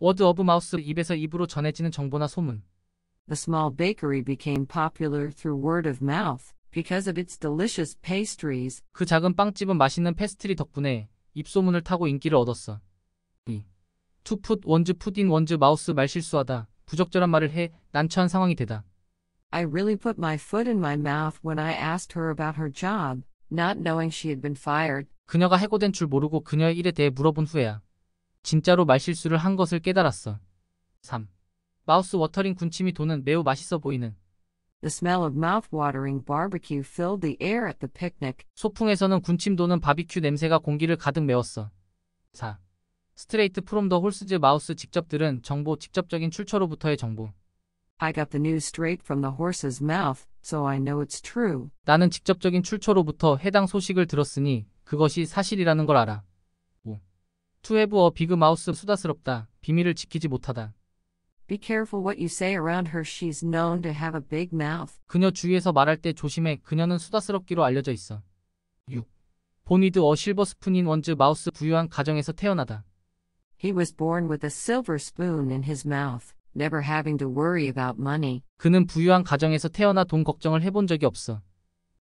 워드 오브 마우스 입에서 입으로 전해지는 정보나 소문. The small bakery became popular through word of mouth because of its delicious pastries. 그 작은 빵집은 맛있는 패스트리 덕분에 입소문을 타고 인기를 얻었어. 2. 투풋 원즈 푸딘 원즈 마우스 말 실수하다. 부적절한 말을 해 난처한 상황이 되다. I really put my foot in my mouth when I asked her about her job, not knowing she had been fired. 그녀가 해고된 줄 모르고 그녀의 일에 대해 물어본 후에야. 진짜로 말실수를 한 것을 깨달았어. 3. 마우스 워터링 군침이 도는 매우 맛있어 보이는 The smell of mouth-watering barbecue filled the air at the picnic. 소풍에서는 군침 도는 바비큐 냄새가 공기를 가득 메웠어. 4. 스트레이트 프롬 더 홀스즈 마우스 직접들은 정보 직접적인 출처로부터의 정보. I got the news straight from the horse's mouth, so I know it's true. 나는 직접적인 출처로부터 해당 소식을 들었으니 그것이 사실이라는 걸 알아. 투해부어 비그마우스 수다스럽다. 비밀을 지키지 못하다. Be careful what you say around her. She's known to have a big mouth. 그녀 주위에서 말할 때 조심해. 그녀는 수다스럽기로 알려져 있어. 6. 본위드 어 실버 스푼인 원즈 마우스 부유한 가정에서 태어나다. He was born with a silver spoon in his mouth, never having to worry about money. 그는 부유한 가정에서 태어나 돈 걱정을 해본 적이 없어.